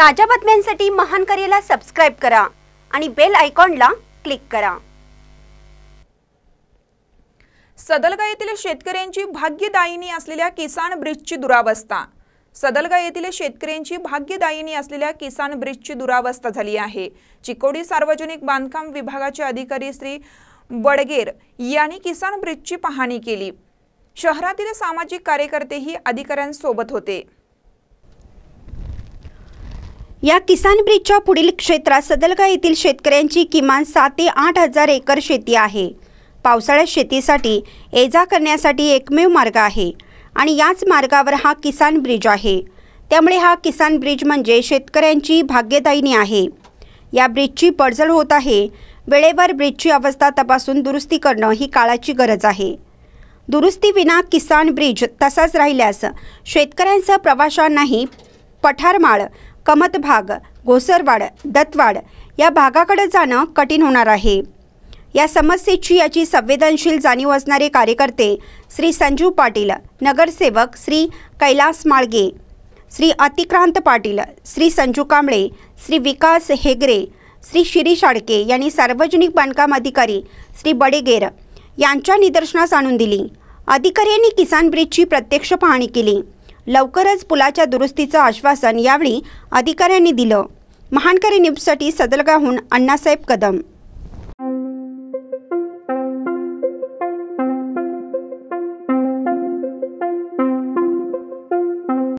ताज्या बातम्यांसाठी महान करेला सबस्क्राईब करा आणि बेल आयकॉनला क्लिक करा सदलगा येथील शेतकऱ्यांची भाग्यदायिनी असलेल्या किसान ब्रिजची दुरावस्था सदलगा येथील शेतकऱ्यांची भाग्यदायिनी असलेल्या किसान ब्रिजची दुरावस्था झाली आहे चिकोडी सार्वजनिक बांधकाम विभागाचे अधिकारी श्री बडगेर यांनी किसान ब्रिजची पाहणी केली शहरातील सामाजिक कार्यकर्तेही अधिकाऱ्यांसोबत होते या किसान ब्रिजच्या पुढील क्षेत्रात सदलगा येथील शेतकऱ्यांची किमान सात ते आठ हजार एकर शेती आहे पावसाळ्यात शेतीसाठी ये जा करण्यासाठी एकमेव मार्ग आहे आणि याच मार्गावर हा किसान ब्रिज आहे त्यामुळे हा किसान ब्रिज म्हणजे शेतकऱ्यांची भाग्यदायिनी आहे या ब्रिजची पडझड होत आहे वेळेवर ब्रिजची अवस्था तपासून दुरुस्ती करणं ही काळाची गरज आहे दुरुस्तीविना किसान ब्रिज तसाच राहिल्यास शेतकऱ्यांचा प्रवाशांनाही पठारमाळ कमत भाग घोसरवाड दत्तवाड या भागाकडे जाणं कठीण होणार आहे या समस्येची याची संवेदनशील जाणीव असणारे कार्यकर्ते श्री संजू पाटील नगरसेवक श्री कैलास माळगे श्री अतिक्रांत पाटील श्री संजू कांबळे श्री विकास हेगरे श्री शिरीष आडके यांनी सार्वजनिक बांधकाम अधिकारी श्री बडेगेर यांच्या निदर्शनास आणून दिली अधिकाऱ्यांनी किसान ब्रिजची प्रत्यक्ष पाहणी केली लवकरच पुलाच्या दुरुस्तीचं आश्वासन यावेळी अधिकाऱ्यांनी दिलं महानकरी न्यूजसाठी सदलगाहून अण्णासाहेब कदम